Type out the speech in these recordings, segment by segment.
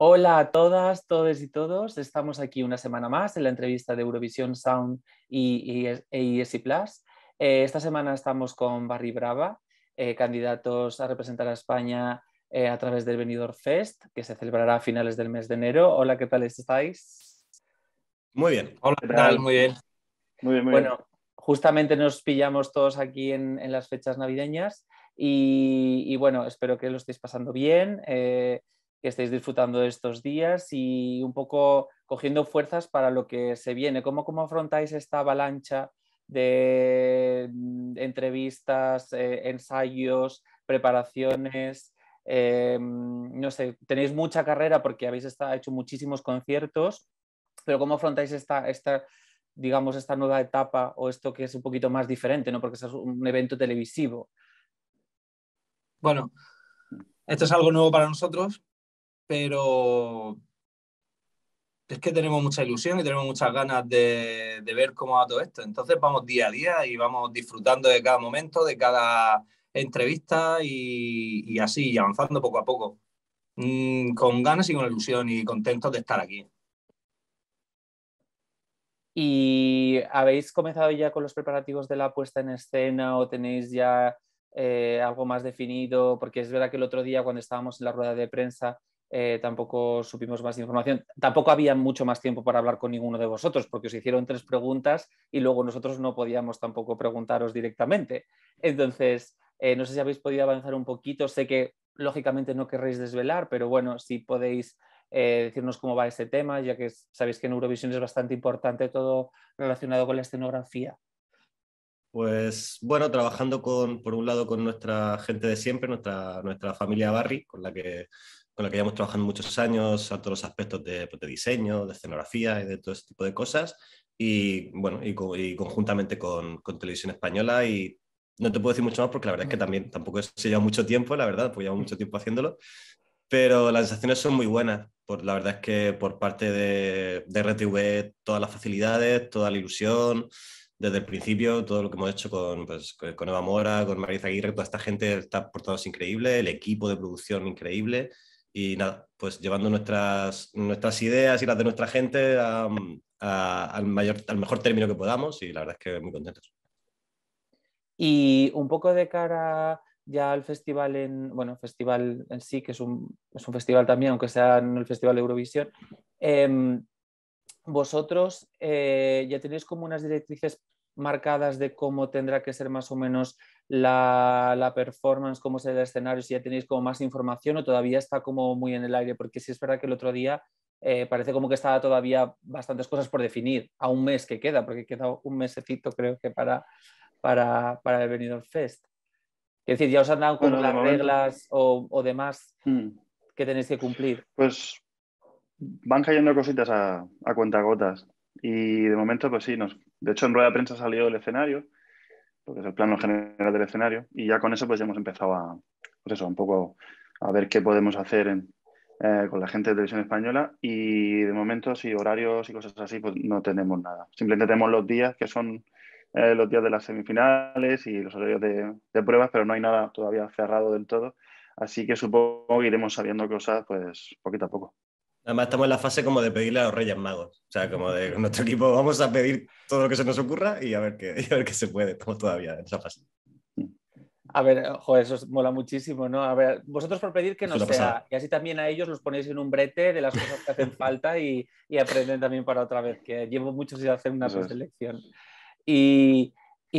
Hola a todas, todos y todos. Estamos aquí una semana más en la entrevista de Eurovisión Sound y, y, e e Plus. Eh, esta semana estamos con Barry Brava, eh, candidatos a representar a España eh, a través del Benidorm Fest, que se celebrará a finales del mes de enero. Hola, ¿qué tal estáis? Muy bien. Hola, ¿qué tal? Muy bien. Muy bien, muy bueno, justamente nos pillamos todos aquí en, las fechas navideñas y, bueno, espero que lo estéis pasando bien que estáis disfrutando de estos días y un poco cogiendo fuerzas para lo que se viene. ¿Cómo, afrontáis esta avalancha de mm, entrevistas, eh, ensayos, preparaciones? Eh, mm, no sé, tenéis mucha carrera porque habéis hecho muchísimos conciertos, pero ¿cómo afrontáis esta, esta, digamos, esta nueva etapa o esto que es un poquito más diferente, ¿no? porque es un evento televisivo? Bueno, esto es algo nuevo para nosotros, pero es que tenemos mucha ilusión y tenemos muchas ganas de, ver cómo va todo esto. Entonces vamos día a día y vamos disfrutando de cada momento, de cada entrevista y, así, avanzando poco a poco, mm, con ganas y con ilusión y contentos de estar aquí. ¿Y habéis comenzado ya con los preparativos de la puesta en escena o tenéis ya eh, algo más definido? Porque es verdad que el otro día cuando estábamos en la rueda de prensa eh, tampoco supimos más información. Tampoco había mucho más tiempo para hablar con ninguno de vosotros, porque os hicieron tres preguntas y luego nosotros no podíamos tampoco preguntaros directamente. Entonces, eh, no sé si habéis podido avanzar un poquito. Sé que lógicamente no querréis desvelar, pero bueno, si podéis eh, decirnos cómo va ese tema, ya que sabéis que en Eurovisión es bastante importante todo relacionado con la escenografía. Pues bueno, trabajando con, por un lado con nuestra gente de siempre, nuestra, nuestra familia Barry, con la que con la que llevamos trabajando muchos años, a todos los aspectos de, pues, diseño, de escenografía y de todo ese tipo de cosas. Y bueno, y, conjuntamente con, Televisión Española y no te puedo decir mucho más porque la verdad es que también tampoco se lleva mucho tiempo, la verdad, pues llevo mucho tiempo haciéndolo, pero las sensaciones son muy buenas. Por, la verdad es que por parte de, de RTV todas las facilidades, toda la ilusión, desde el principio, todo lo que hemos hecho con, pues, Eva Mora, con Marisa Aguirre, toda esta gente está por es increíble, el equipo de producción increíble y nada, pues llevando nuestras, nuestras ideas y las de nuestra gente al, mayor, al mejor término que podamos y la verdad es que muy contentos. Y un poco de cara ya al festival en, bueno, festival en sí, que es un, festival también, aunque sea en el festival de Eurovisión, em, vosotros eh, ya tenéis como unas directrices marcadas de cómo tendrá que ser más o menos la, performance, cómo sea el escenario, si ya tenéis como más información o todavía está como muy en el aire, porque si es verdad que el otro día eh, parece como que estaba todavía bastantes cosas por definir a un mes que queda, porque queda un mesecito creo que para, para, para el Benidorm Fest. Es decir, ya os han dado con las reglas o, o demás hmm. que tenéis que cumplir. Pues van cayendo cositas a, a cuentagotas y de momento pues sí, nos, de hecho en rueda de prensa salió el escenario que es el plano general del escenario, y ya con eso pues ya hemos empezado a, pues un poco a ver qué podemos hacer eh, con la gente de televisión española y de momento si horarios y cosas así pues no tenemos nada. Simplemente tenemos los días que son eh, los días de las semifinales y los horarios de, pruebas, pero no hay nada todavía cerrado del todo. Así que supongo que iremos sabiendo cosas pues poquito a poco. Además, estamos en la fase como de pedirle a los Reyes Magos. O sea, como de nuestro equipo vamos a pedir todo lo que se nos ocurra y a ver qué, qué se puede. Estamos todavía en esa fase. A ver, joder, eso mola muchísimo, ¿no? A ver, vosotros por pedir que no sea, y así también a ellos los ponéis en un brete de las cosas que hacen falta y, aprenden también para otra vez, que llevo mucho sin hacer una selección Y,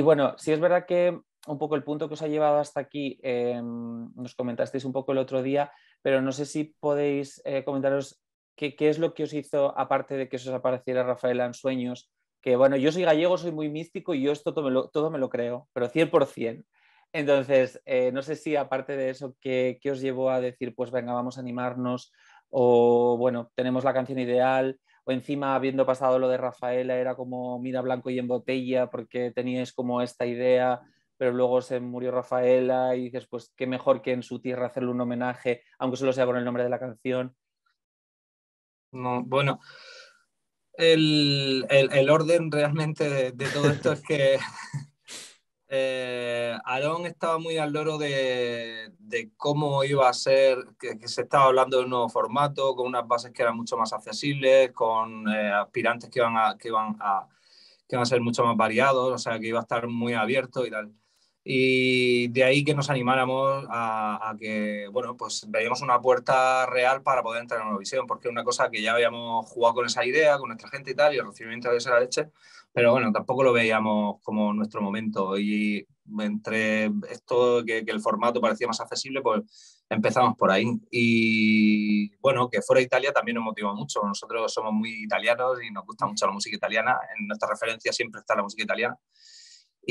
bueno, si es verdad que un poco el punto que os ha llevado hasta aquí, em, nos comentasteis un poco el otro día, pero no sé si podéis eh, comentaros ¿Qué, es lo que os hizo, aparte de que os apareciera Rafaela en sueños? Que bueno, yo soy gallego, soy muy místico y yo esto todo me lo, creo, pero 100%. Entonces, eh, no sé si aparte de eso, ¿qué, os llevó a decir, pues venga, vamos a animarnos? O bueno, tenemos la canción ideal, o encima, habiendo pasado lo de Rafaela, era como mira blanco y en botella, porque teníais como esta idea, pero luego se murió Rafaela y dices, pues qué mejor que en su tierra hacerle un homenaje, aunque solo sea con el nombre de la canción. No, bueno, el, orden realmente de, todo esto es que eh, estaba muy al loro de, cómo iba a ser, que, se estaba hablando de un nuevo formato, con unas bases que eran mucho más accesibles, con eh, aspirantes que iban, a, que, a, que iban a ser mucho más variados, o sea, que iba a estar muy abierto y tal y de ahí que nos animáramos a, que, bueno, pues veíamos una puerta real para poder entrar en visión porque es una cosa que ya habíamos jugado con esa idea, con nuestra gente y tal, y el recibimiento de esa leche, pero bueno, tampoco lo veíamos como nuestro momento y entre esto que, que el formato parecía más accesible, pues empezamos por ahí. Y bueno, que fuera Italia también nos motivó mucho. Nosotros somos muy italianos y nos gusta mucho la música italiana. En nuestra referencia siempre está la música italiana.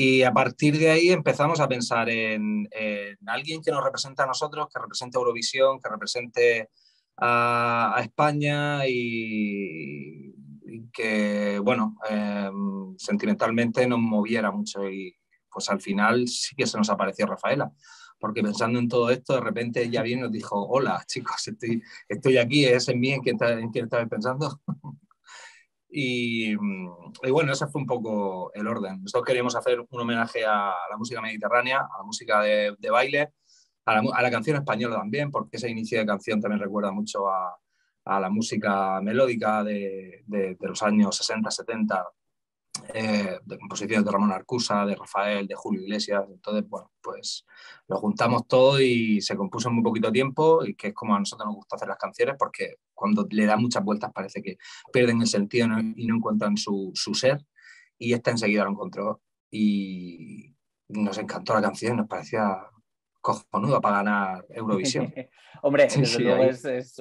Y a partir de ahí empezamos a pensar en, alguien que nos represente a nosotros, que represente a Eurovisión, que represente a, España y, que, bueno, em, sentimentalmente nos moviera mucho. Y pues al final sí que se nos apareció Rafaela, porque pensando en todo esto, de repente ella bien nos dijo, hola chicos, estoy, aquí, es en mí en quien, en pensando. Mm, y, bueno, ese fue un poco el orden. Nosotros queríamos hacer un homenaje a la música mediterránea, a la música de, baile, a la, canción española también, porque ese inicio de canción también recuerda mucho a, la música melódica de, de, los años 60, 70, eh, de composiciones de Ramón Arcusa, de Rafael, de Julio Iglesias. Entonces, bueno, pues lo juntamos todo y se compuso en muy poquito tiempo y que es como a nosotros nos gusta hacer las canciones porque cuando le da muchas vueltas parece que pierden el sentido y no encuentran su, ser y esta enseguida lo encontró y nos encantó la canción, nos parecía cojonudo para ganar Eurovisión. Hombre,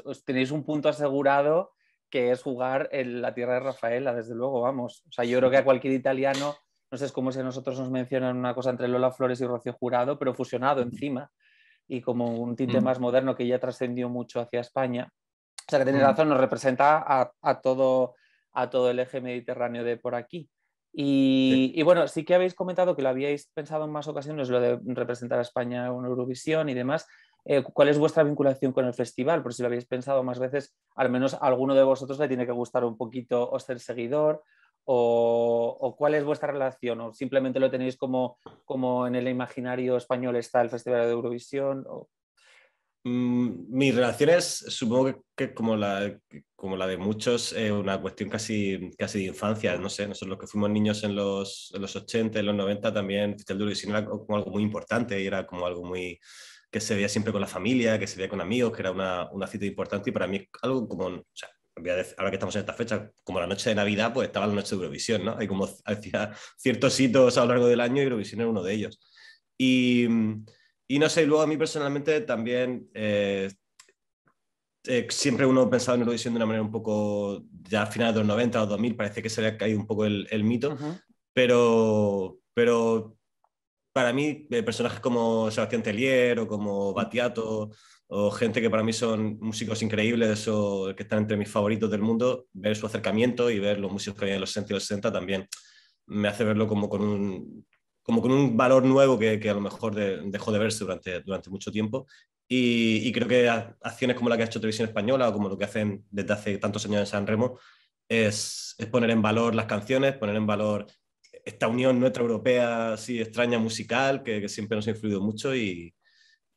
os tenéis un punto asegurado que es jugar en la tierra de Rafaela, desde luego, vamos. O sea, yo creo que a cualquier italiano, no sé, es como si a nosotros nos mencionan una cosa entre Lola Flores y Rocío Jurado, pero fusionado encima y como un tinte mm. más moderno que ya trascendió mucho hacia España. O sea, que tiene mm. razón, nos representa a, todo, a todo el eje mediterráneo de por aquí. Y, y, bueno, sí que habéis comentado que lo habíais pensado en más ocasiones, lo de representar a España en Eurovisión y demás. Eh, cuál es vuestra vinculación con el festival, por si lo habéis pensado más veces, al menos a alguno de vosotros le tiene que gustar un poquito o ser seguidor, o, cuál es vuestra relación, o simplemente lo tenéis como, como en el imaginario español está el Festival de Eurovisión. Mis mm, relaciones mi relación es, supongo que, como, la, como la de muchos, eh, una cuestión casi, casi de infancia, no sé, nosotros los que fuimos niños en los, en los 80, en los 90 también, el Festival de Eurovisión era como algo muy importante y era como algo muy que se veía siempre con la familia, que se veía con amigos, que era una, una cita importante y para mí algo como, ahora que estamos en esta fecha, como la noche de Navidad, pues estaba la noche de Eurovisión, ¿no? Hay como hacía ciertos hitos a lo largo del año y Eurovisión era uno de ellos. Y, no sé, luego a mí personalmente también... Eh, eh, siempre uno pensaba en Eurovisión de una manera un poco, ya a finales de los 90 o 2000, parece que se había caído un poco el, mito, pero, pero para mí eh, personajes como Sebastián Tellier o como Batiato o gente que para mí son músicos increíbles o que están entre mis favoritos del mundo, ver su acercamiento y ver los músicos que hay en los 60 y los 60 también me hace verlo como con un, como con un valor nuevo que, que a lo mejor dejó de verse durante, durante mucho tiempo. Y, y, creo que acciones como la que ha hecho Televisión Española o como lo que hacen desde hace tantos años en San Remo es, es poner en valor las canciones, poner en valor esta unión nuestra europea así extraña musical que, siempre nos ha influido mucho y,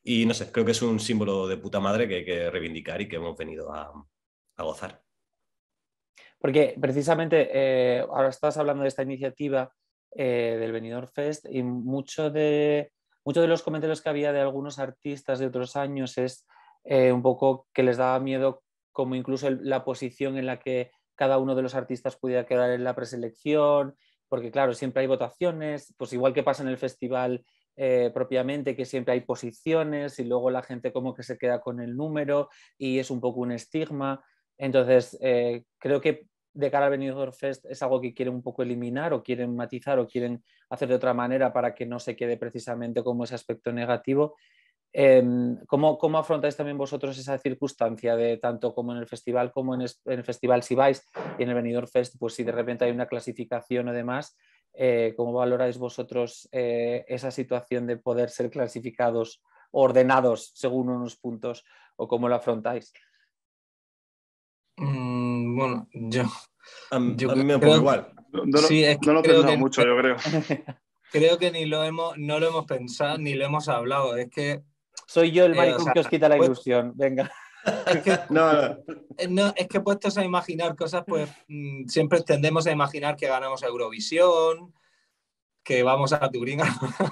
y, no sé, creo que es un símbolo de puta madre que hay que reivindicar y que hemos venido a, gozar. Porque precisamente eh, ahora estás hablando de esta iniciativa eh, del Benidorm Fest y mucho de, mucho de los comentarios que había de algunos artistas de otros años es eh, un poco que les daba miedo como incluso la posición en la que cada uno de los artistas pudiera quedar en la preselección, porque claro, siempre hay votaciones, pues igual que pasa en el festival eh, propiamente, que siempre hay posiciones y luego la gente como que se queda con el número y es un poco un estigma. Entonces, eh, creo que de cara al Benidorm Fest es algo que quieren un poco eliminar o quieren matizar o quieren hacer de otra manera para que no se quede precisamente como ese aspecto negativo Em, ¿cómo, ¿cómo, afrontáis también vosotros esa circunstancia de tanto como en el festival como en, el festival si vais y en el Benidorm Fest, pues si de repente hay una clasificación o demás, eh, ¿cómo valoráis vosotros eh, esa situación de poder ser clasificados, ordenados según unos puntos o cómo lo afrontáis? Mm, bueno, yo, a, mí me igual. No, lo he mucho, yo creo. Creo que ni lo hemos, no lo hemos pensado ni lo hemos hablado. Es que soy yo el eh, maricón que os quita la pues- ilusión. Venga. no, eh, no. es que puestos a imaginar cosas, pues mm, siempre tendemos a imaginar que ganamos Eurovisión, que vamos a Turín.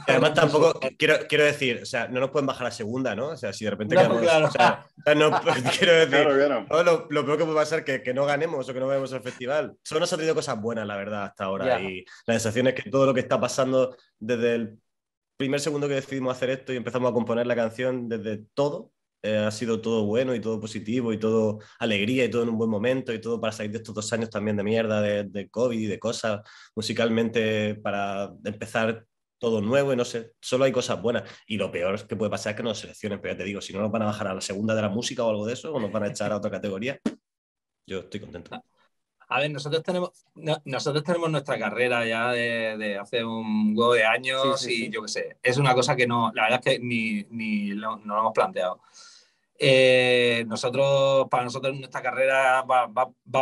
Además, tampoco quiero, quiero decir, o sea, no nos pueden bajar a segunda, ¿no? O sea, si de repente no, Claro. O pues, quiero decir, lo, peor que puede pasar es que, no ganemos o que no vayamos al festival. Solo nos han traído cosas buenas, la verdad, hasta ahora. Y la sensación es que todo lo que está pasando desde el primer segundo que decidimos hacer esto y empezamos a componer la canción desde todo, eh, ha sido todo bueno y todo positivo y todo alegría y todo en un buen momento y todo para salir de estos dos años también de mierda, de, COVID y de cosas musicalmente para empezar todo nuevo y no sé, solo hay cosas buenas. Y lo peor que puede pasar que nos seleccionen, pero ya te digo, si no nos van a bajar a la segunda de la música o algo de eso, o nos van a echar a otra categoría, yo estoy contento. Ah, a ver, nosotros tenemos, nosotros tenemos nuestra carrera ya de, hace un huevo de años y yo qué sé. Es una cosa que no, la verdad es que ni, ni lo, no hemos planteado. Eh, nosotros, para nosotros nuestra carrera va,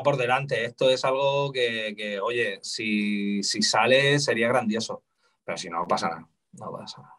por delante. Esto es algo que, oye, si, sale sería grandioso, pero si no, pasa nada, no pasa nada.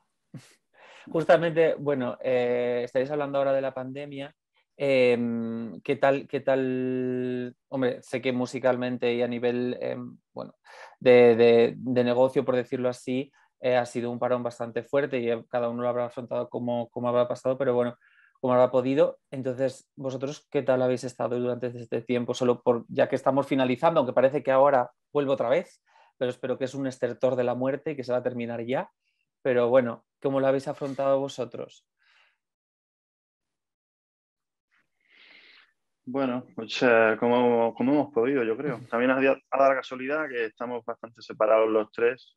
Justamente, bueno, eh, estáis hablando ahora de la pandemia Em, ¿qué, tal, ¿Qué tal? Hombre, sé que musicalmente y a nivel em, bueno, de, de, negocio, por decirlo así, eh, ha sido un parón bastante fuerte y eh, cada uno lo habrá afrontado como, como habrá pasado, pero bueno, como habrá podido. Entonces, ¿vosotros qué tal habéis estado durante este tiempo? Solo por, ya que estamos finalizando, aunque parece que ahora vuelvo otra vez, pero espero que es un estertor de la muerte y que se va a terminar ya. Pero bueno, ¿cómo lo habéis afrontado vosotros? Bueno, pues, eh, como, como, hemos podido, yo creo. También ha, dado la casualidad que estamos bastante separados los tres.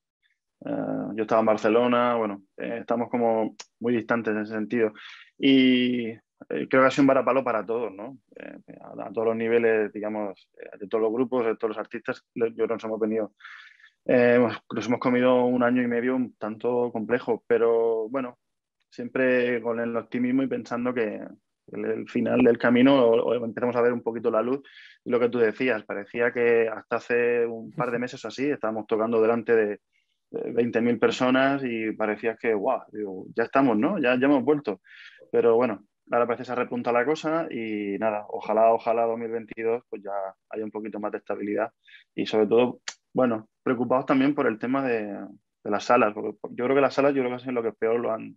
Eh, yo estaba en Barcelona, bueno, eh, estamos como muy distantes en ese sentido. Y creo que ha sido un varapalo para todos, ¿no? a, a, todos los niveles, digamos, de todos los grupos, de todos los artistas, yo creo que nos hemos venido. nos hemos comido un año y medio un tanto complejo, pero bueno, siempre con el optimismo y pensando que, el, final del camino empezamos a ver un poquito la luz. Y lo que tú decías, parecía que hasta hace un par de meses así estábamos tocando delante de, 20.000 personas y parecía que, guau, ya estamos, ¿no? Ya, ya hemos vuelto. Pero bueno, ahora parece que se repunta la cosa y nada, ojalá, ojalá 2022 pues ya haya un poquito más de estabilidad y sobre todo, bueno, preocupados también por el tema de, las salas, porque yo creo que las salas yo creo que es lo que peor lo han,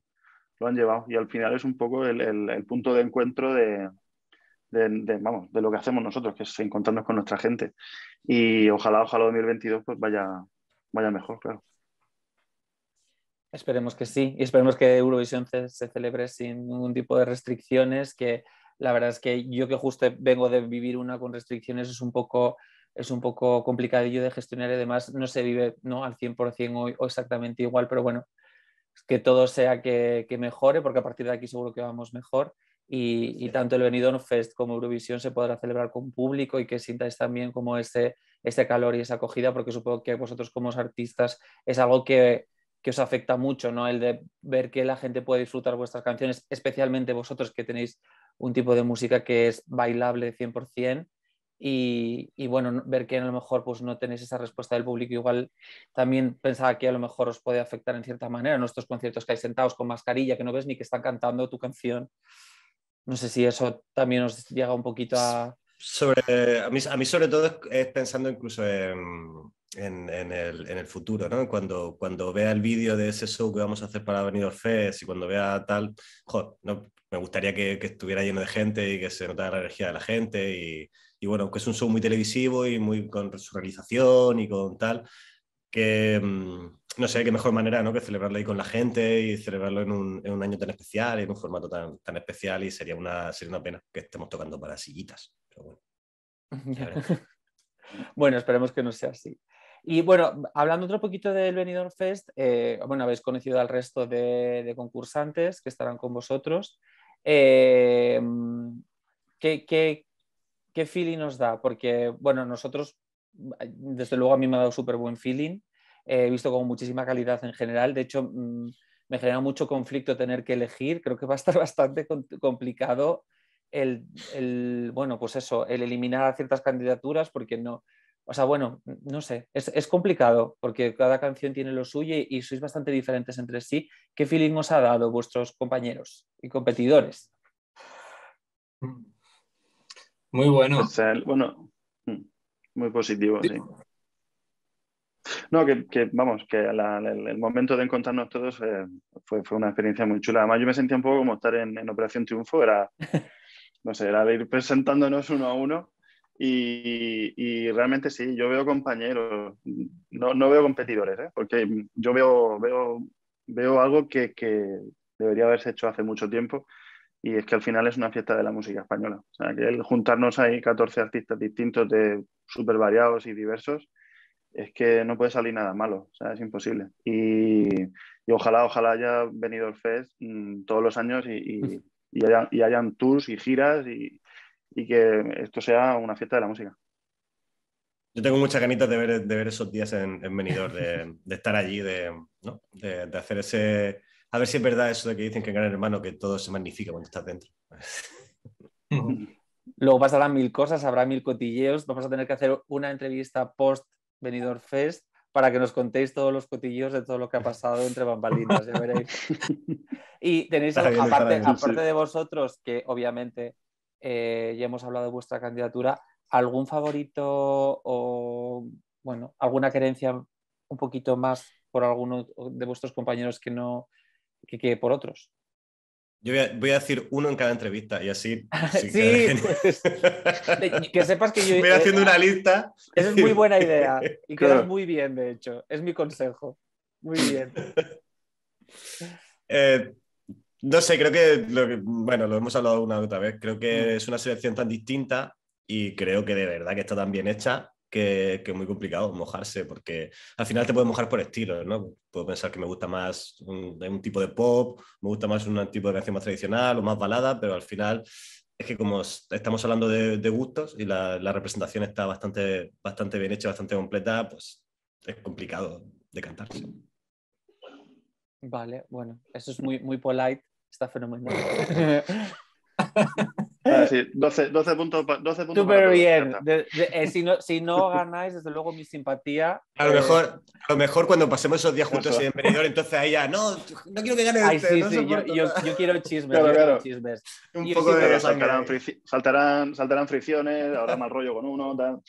lo han llevado. Y al final es un poco el, punto de encuentro de, lo que hacemos nosotros, que es encontrarnos con nuestra gente. Y ojalá, ojalá 2022 pues vaya, vaya mejor, claro. Esperemos que sí, y esperemos que Eurovisión se, celebre sin ningún tipo de restricciones, que la verdad es que yo que justo vengo de vivir una con restricciones es un poco es un poco complicadillo de gestionar y además no se vive ¿no? al 100% hoy o exactamente igual, pero bueno, que todo sea que, mejore, porque a partir de aquí seguro que vamos mejor. Y, tanto el Benidorm Fest como Eurovisión se podrá celebrar con público y que sintáis también como ese, calor y esa acogida, porque supongo que vosotros como artistas es algo que, os afecta mucho, ¿no? El de ver que la gente puede disfrutar vuestras canciones, especialmente vosotros que tenéis un tipo de música que es bailable 100%, y, bueno, ver que a lo mejor pues, no tenéis esa respuesta del público, igual también pensaba que a lo mejor os puede afectar en cierta manera, nuestros conciertos que hay sentados con mascarilla, que no ves ni que están cantando tu canción. No sé si eso también os llega un poquito a... Sobre, a, mí, a mí sobre todo es pensando incluso en, en, el, en el, futuro, ¿no? Cuando, cuando vea el vídeo de ese show que vamos a hacer para Avenido Fest y cuando vea tal, no, me gustaría que, que, estuviera lleno de gente y que se notara la energía de la gente y, y bueno, que es un show muy televisivo y muy con su realización y con tal, que mm, no sé qué mejor manera ¿no? que celebrarlo ahí con la gente y celebrarlo en un, año tan especial, en un formato tan, especial y sería una, sería una pena que estemos tocando para sillitas. Pero bueno, bueno, esperemos que no sea así. Y bueno, hablando otro poquito del Benidorm Fest, eh, bueno, habéis conocido al resto de, concursantes que estarán con vosotros. Eh, mm, qué ¿Qué feeling nos da? Porque, bueno, nosotros, desde luego a mí me ha dado súper buen feeling, eh, he visto como muchísima calidad en general, de hecho mm, me genera mucho conflicto tener que elegir, creo que va a estar bastante complicado el, bueno, pues eso, el eliminar a ciertas candidaturas porque no, o sea, bueno, no sé, es, complicado porque cada canción tiene lo suyo y, y, sois bastante diferentes entre sí. ¿Qué feeling os ha dado vuestros compañeros y competidores? Mm. Muy bueno. bueno, mm, muy positivo, sí. No, que, vamos, que el, momento de encontrarnos todos eh, fue, una experiencia muy chula. Además, yo me sentía un poco como estar en, Operación Triunfo, era, no sé, era ir presentándonos uno a uno. Y, realmente sí, yo veo compañeros, no, veo competidores, ¿eh? porque yo veo, veo, veo algo que, que, debería haberse hecho hace mucho tiempo y es que al final es una fiesta de la música española. O sea, que el juntarnos ahí 14 artistas distintos de súper variados y diversos, es que no puede salir nada malo, o sea, es imposible. Y, ojalá, ojalá haya venido el Fest mm, todos los años y, y, y, y, hayan tours y giras y, que esto sea una fiesta de la música. Yo tengo muchas ganitas de ver, de ver esos días en, en de, estar allí, de, ¿no? de hacer ese, a ver si es verdad eso de que dicen que en Gran Hermano que todo se magnifica cuando estás dentro. Luego pasarán mil cosas, habrá mil cotilleos. Vamos a tener que hacer una entrevista post Venidor Fest para que nos contéis todos los cotilleos de todo lo que ha pasado entre bambalinas, ya veréis. Y tenéis, aparte, de vosotros, que obviamente eh, ya hemos hablado de vuestra candidatura, ¿algún favorito o, bueno, alguna querencia un poquito más por alguno de vuestros compañeros que no, que, que por otros. Yo voy a, decir uno en cada entrevista y así. Ah, sí, pues, que... sepas que yo. Voy eh, haciendo una lista. Esa es muy buena idea y queda muy bien, de hecho. Es mi consejo. Muy bien. Eh, no sé, creo que, lo Bueno, lo hemos hablado una otra vez. Creo que mm. es una selección tan distinta y creo que de verdad que está tan bien hecha que, muy complicado mojarse, porque al final te puedes mojar por estilos, ¿no? Puedo pensar que me gusta más un, tipo de pop, me gusta más un tipo de canción más tradicional o más balada, pero al final es que como estamos hablando de, gustos y la, la, representación está bastante, bastante bien hecha, bastante completa, pues es complicado decantarse. Vale, bueno, eso es muy, muy polite, está fenomenal. sí, 12, 12 puntos. 12 puntos Súper bien. De, de, eh, si, no, si, no, ganáis, desde luego mi simpatía. A lo, eh... mejor, a lo mejor cuando pasemos esos días juntos en Benidorm, entonces ahí ya, no, no quiero que gane Ay, este, sí, no sí, yo, yo, yo, quiero chismes. Claro, Yo quiero chismes. Un y poco de saltarán, saltarán, saltarán, fricciones, habrá mal rollo con uno. Tal.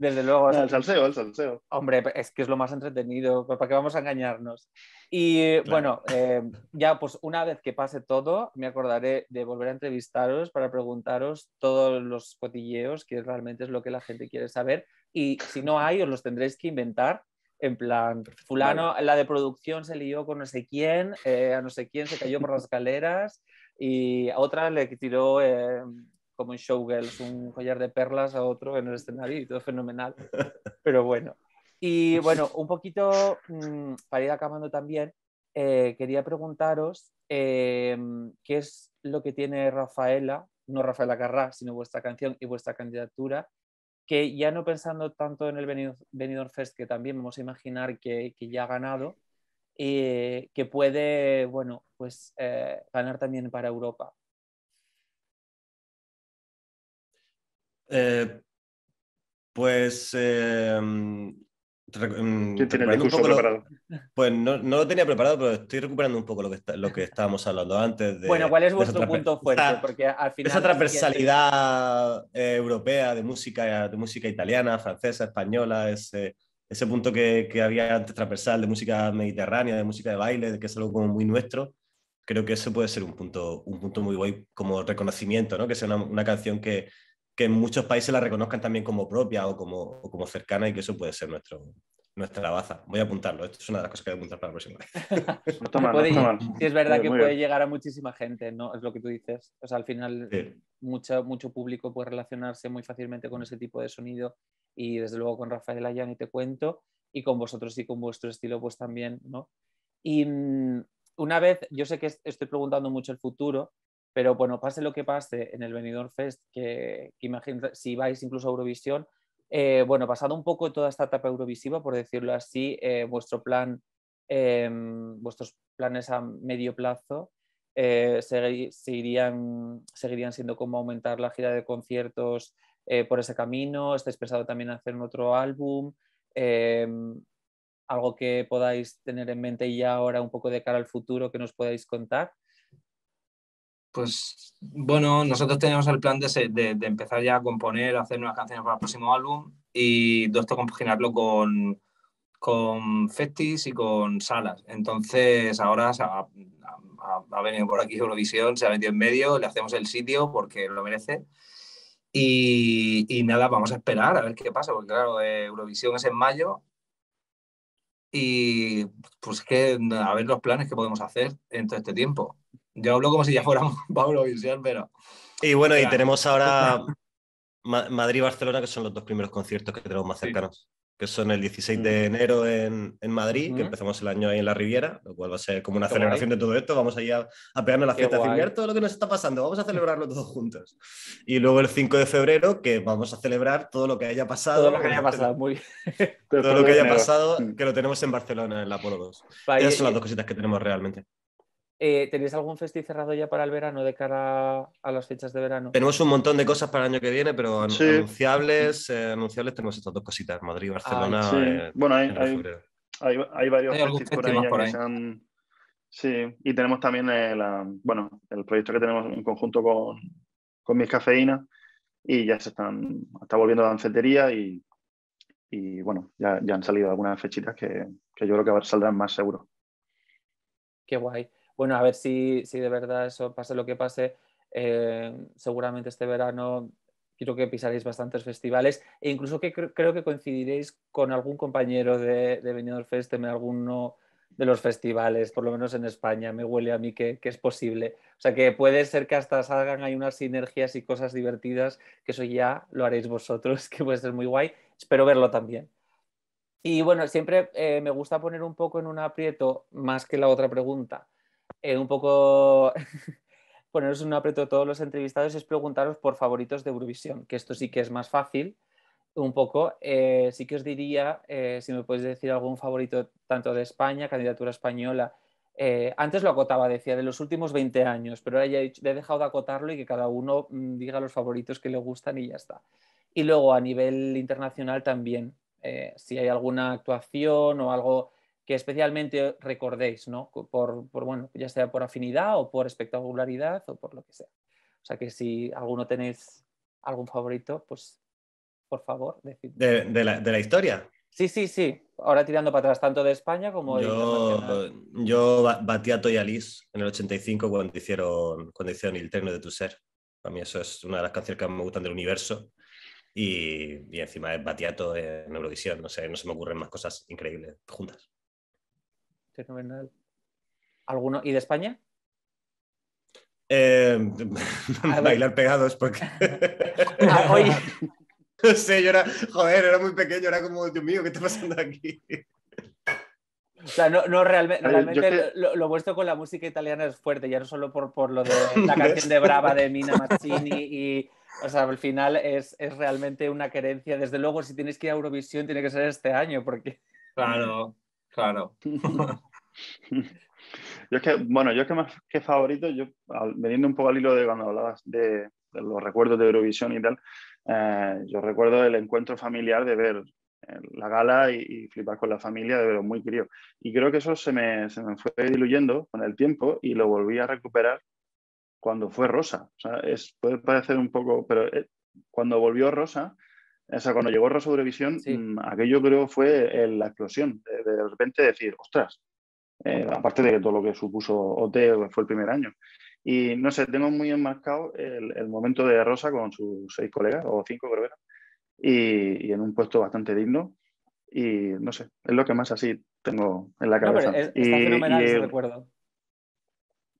Desde luego. el salseo, el salseo. Hombre, es que es lo más entretenido, ¿para qué vamos a engañarnos? Y bueno, em, ya pues una vez que pase todo, me acordaré de volver a entrevistaros para preguntaros todos los cotilleos, que realmente es lo que la gente quiere saber. Y si no hay, os los tendréis que inventar. En plan, fulano, la de producción se lió con no sé quién, eh, a no sé quién se cayó por las escaleras y a otra le tiró em, como en Showgirls, un collar de perlas a otro en el escenario y todo fenomenal. Pero bueno. Y pues bueno, un poquito mm, para ir acabando también, eh, quería preguntaros em, qué es lo que tiene Rafaela, no Rafaela Carrá, sino vuestra canción y vuestra candidatura, que ya no pensando tanto en el Benidorm Fest, que también vamos a imaginar que, que ya ha ganado, eh, que puede, bueno, pues eh, ganar también para Europa. pues pues no, lo tenía preparado, pero estoy recuperando un poco lo que, lo que estábamos hablando antes. bueno, ¿cuál es vuestro punto fuerte? Porque al final esa transversalidad eh, europea de música, de música italiana, francesa, española, ese, ese punto que, había antes transversal de música mediterránea, de música de baile, que es algo como muy nuestro, creo que eso puede ser un punto, un punto muy guay como reconocimiento, que sea una canción que, que muchos países la reconozcan también como propia o como, como cercana y que eso puede ser nuestro, nuestra baza. Voy a apuntarlo. Esto es una de las cosas que voy a apuntar para la próxima vez. no es verdad eh, que puede llegar a muchísima gente, ¿no? Es lo que tú dices. al final, mucho, mucho público puede relacionarse muy fácilmente con ese tipo de sonido. Y desde luego con Rafael y te cuento. Y con vosotros y con vuestro estilo, pues también, ¿no? Y mm, una vez, yo sé que estoy preguntando mucho el futuro, pero bueno, pase lo que pase en el Benidorm Fest, que, que si vais incluso a Eurovisión, eh, bueno, pasado un poco toda esta etapa eurovisiva, por decirlo así, eh, vuestro plan, em, vuestros planes a medio plazo eh, seguirían, siendo como aumentar la gira de conciertos por ese camino, estáis expresado también hacer otro álbum, em, algo que podáis tener en mente ya ahora un poco de cara al futuro que nos podáis contar. Pues bueno, nosotros tenemos el plan de, empezar ya a componer, a hacer nuevas canciones para el próximo álbum y todo esto compaginarlo con, con Festis y con Salas. Entonces ahora ha, venido por aquí Eurovisión, se ha metido en medio, le hacemos el sitio porque lo merece. Y, nada, vamos a esperar a ver qué pasa, porque claro, eh, Eurovisión es en mayo y pues que a ver los planes que podemos hacer en todo este tiempo. Yo hablo como si ya fuéramos Pablo Visión, pero. Y bueno, y tenemos ahora Madrid y Barcelona, que son los dos primeros conciertos que tenemos más cercanos. Que son el 16 de enero en, Madrid, que empezamos el año ahí en la Riviera, lo cual va a ser como una celebración de todo esto. Vamos ir a pegarnos la fiesta, de a todo lo que nos está pasando, vamos a celebrarlo todos juntos. Y luego el 5 de febrero, que vamos a celebrar todo lo que haya pasado. Todo lo que haya pasado, muy Todo lo que haya pasado, mm. que lo tenemos en Barcelona, en el Apolo 2. Esas son las dos cositas que tenemos realmente. Eh, ¿Tenéis algún festival cerrado ya para el verano de cara a las fechas de verano? Tenemos un montón de cosas para el año que viene, pero anunciables, eh, anunciables tenemos estas dos cositas, Madrid, Barcelona. Eh, bueno, hay, varios festivales por ahí, por Sí, y tenemos también el, bueno, el proyecto que tenemos en conjunto con, con Mis Cafeína y ya se están, está volviendo la dancetería y, bueno, ya, han salido algunas fechitas que, que yo creo que saldrán más seguro. Qué guay bueno, a ver si, si de verdad eso pase lo que pase. Eh, seguramente este verano quiero que pisaréis bastantes festivales e incluso que creo que coincidiréis con algún compañero de, de Benidorm Fest en alguno de los festivales, por lo menos en España, me huele a mí que, es posible. O sea que puede ser que hasta salgan hay unas sinergias y cosas divertidas, que eso ya lo haréis vosotros, que puede ser muy guay. Espero verlo también. Y bueno, siempre eh, me gusta poner un poco en un aprieto más que la otra pregunta, eh, un poco poneros un aprieto a todos los entrevistados es preguntaros por favoritos de Eurovisión, que esto sí que es más fácil. Un poco, eh, sí que os diría, eh, si me podéis decir algún favorito tanto de España, candidatura española. antes lo acotaba, decía, de los últimos 20 años, pero ahora ya he, dejado de acotarlo y que cada uno mm, diga los favoritos que le gustan y ya está. Y luego a nivel internacional también, si hay alguna actuación o algo que especialmente recordéis, ¿no? Por, por, bueno, ya sea por afinidad o por espectacularidad o por lo que sea. O sea que si alguno tenéis algún favorito, pues por favor, decid. De, la, de la historia. Sí, sí, sí. Ahora tirando para atrás, tanto de España como de yo, yo y alice en el 85 cuando hicieron, cuando hicieron de tu Ser. Para mí eso es una de las canciones que me gustan del universo. Y, y encima es Batiato en Eurovisión. No sé, no se me ocurren más cosas increíbles juntas. ¿Alguno? ¿Y de España? Eh, ah, bailar pegados, porque. Ah, no yo era, joder, era muy pequeño, era como, Dios mío, ¿qué está pasando aquí? O sea, no, no realmente, lo, vuestro con la música italiana es fuerte, ya no solo por, por lo de la canción de Brava de Mina Mazzini y, o sea, al final es, es realmente una querencia. Desde luego, si tienes que ir a Eurovisión, tiene que ser este año, porque... Claro, claro. Yo es que, bueno, yo es que más que favorito, yo veniendo un poco al hilo de cuando hablabas de, los recuerdos de Eurovisión y tal, eh, yo recuerdo el encuentro familiar de ver eh, la gala y, flipar con la familia de verlo muy crío. Y creo que eso se me, fue diluyendo con el tiempo y lo volví a recuperar cuando fue Rosa. O sea, es, puede parecer un poco, pero eh, cuando volvió Rosa, o sea, cuando llegó Rosa Eurovisión, mm, aquello creo fue la explosión. de, repente decir, ostras, eh, aparte de todo lo que supuso OT, fue el primer año. Y no sé, tengo muy enmarcado el, momento de Rosa con sus seis colegas, o cinco creo que y, en un puesto bastante digno. Y no sé, es lo que más así tengo en la cabeza. fenomenal ese recuerdo.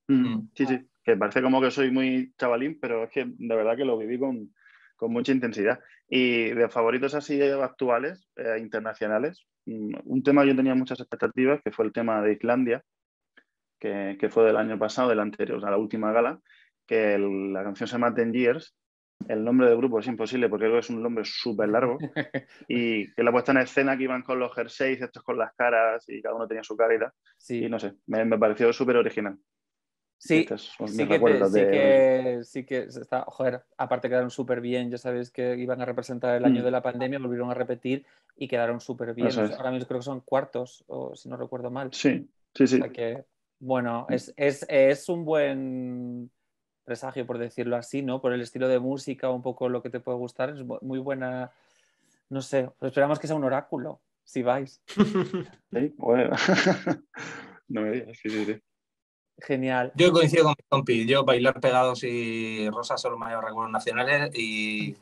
Mm, mm. sí, sí, que parece como que soy muy chavalín, pero es que de verdad que lo viví con, mucha intensidad. Y de favoritos así actuales, eh, internacionales, Mm, un tema que yo tenía muchas expectativas, que fue el tema de Islandia, que, fue del año pasado, del anterior, o sea, la última gala, que la canción se llama Ten Years. El nombre del grupo es imposible porque es un nombre súper largo. Y que la puesta en escena que iban con los jerseys, estos con las caras y cada uno tenía su cara y no sé, me, me pareció súper original. Sí, sí que, que, está, joder, aparte quedaron súper bien, ya sabéis que iban a representar el año mm. de la pandemia, volvieron a repetir y quedaron súper bien. Ahora mismo creo que son cuartos, o si no recuerdo mal. Sí, sí, sí. que, bueno, mm. es, un buen presagio, por decirlo así, ¿no? Por el estilo de música, un poco lo que te puede gustar, es muy buena, no sé, pues esperamos que sea un oráculo, si vais. bueno. no me digas, sí. Genial. Yo coincido con mi Yo bailar pegados y rosas son los mayores recuerdos nacionales y,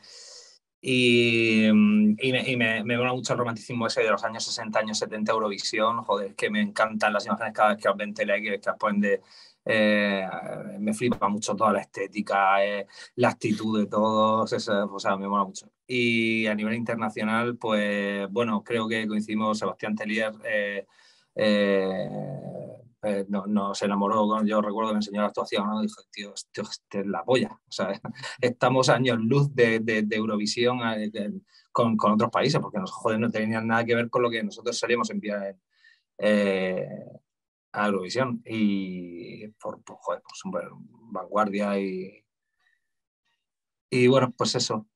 mm, me, mola mucho el romanticismo ese de los años 60, años 70, Eurovisión. Joder, que me encantan las imágenes cada vez que os ven tele, que, que os ponen de. Eh, me flipa mucho toda la estética, eh, la actitud de todos, o sea, me mola mucho. Y a nivel internacional, pues bueno, creo que coincidimos Sebastián Telier. Eh, eh, nos enamoró, yo recuerdo que me enseñó la actuación, dijo tío, tío, este es la polla, o sea, estamos años luz de, Eurovisión ah, con, otros países, porque nos, no tenían nada que ver con lo que nosotros salíamos en eh, a Eurovisión, y por, joder, pues vanguardia y, y bueno, pues eso.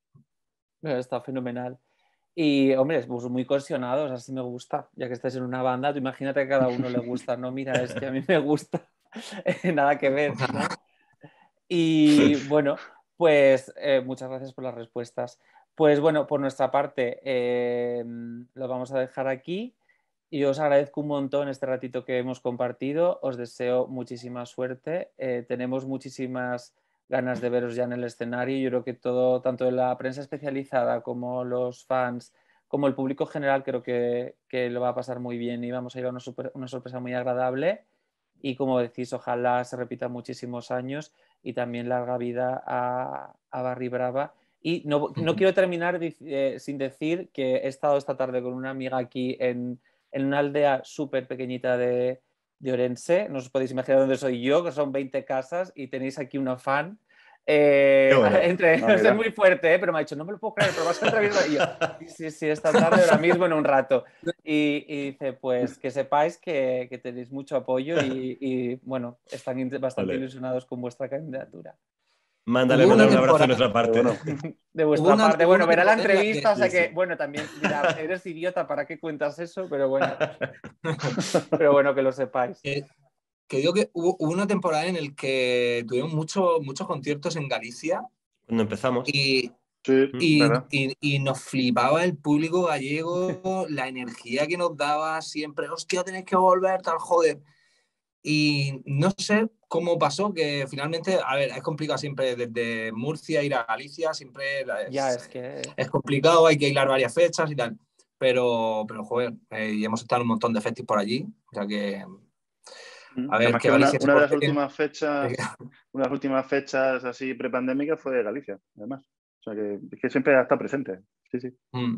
Está fenomenal. Y, hombre, muy cohesionados, así me gusta. Ya que estáis en una banda, tú imagínate que a cada uno le gusta. No, mira, este a mí me gusta. Nada que ver. Y bueno, pues eh, muchas gracias por las respuestas. Pues bueno, por nuestra parte, em, lo vamos a dejar aquí. Y os agradezco un montón este ratito que hemos compartido. Os deseo muchísima suerte. Eh, tenemos muchísimas ganas de veros ya en el escenario. Yo creo que todo, tanto la prensa especializada como los fans, como el público general, creo que, lo va a pasar muy bien y vamos a ir a una, sorpresa muy agradable. Y como decís, ojalá se repita muchísimos años y también larga vida a, a Barry Brava. Y no, quiero terminar eh, sin decir que he estado esta tarde con una amiga aquí en una aldea súper pequeñita de, de No os podéis imaginar dónde soy yo, que son 20 casas y tenéis aquí una fan. Eh, entre, ah, es muy fuerte, eh, pero me ha dicho, no me lo puedo creer, pero vas a entrevistar. Y yo, sí, sí, esta tarde, ahora mismo, en un rato. Y, dice, pues que sepáis que, tenéis mucho apoyo y, bueno, están bastante ilusionados con vuestra candidatura. Mándale un abrazo de nuestra parte. de vuestra parte. Bueno, verá la entrevista, o sea que, bueno, también, mira, eres idiota, ¿para qué cuentas eso? Pero bueno, pero bueno que lo sepáis. que digo que hubo, una temporada en la que tuvimos muchos conciertos en Galicia. Cuando empezamos. Y, y, y, nos flipaba el público gallego, la energía que nos daba siempre, hostia, tenéis que volver, tal, joder. Y no sé cómo pasó que finalmente, a ver, es complicado siempre desde Murcia ir a Galicia, siempre es, ya, es, que... es complicado, hay que hilar varias fechas y tal. Pero, pero joder, eh, y hemos estado un montón de festis por allí, o sea que mm. a ver, que una, de las últimas fechas, una de las últimas fechas así prepandémicas fue Galicia, además. O sea que, que siempre está presente. Sí, sí. Mm.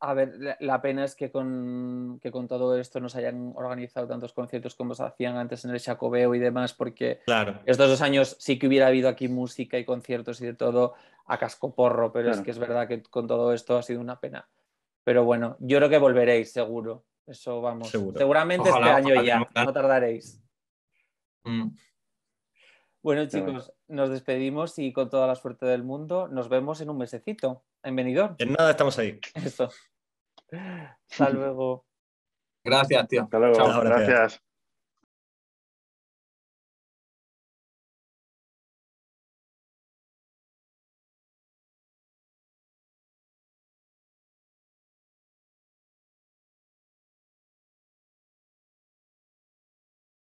A ver, la pena es que con, con todo esto nos hayan organizado tantos conciertos como se hacían antes en el Chacobeo y demás, porque estos dos años sí que hubiera habido aquí música y conciertos y de todo a cascoporro, pero es que es verdad que con todo esto ha sido una pena. Pero bueno, yo creo que volveréis, seguro. Eso vamos. Seguramente este año ya, no tardaréis. Mm. Bueno, chicos, nos despedimos y con toda la suerte del mundo nos vemos en un mesecito en En nada estamos ahí. Eso. Hasta luego. Gracias, tío. Hasta luego. gracias.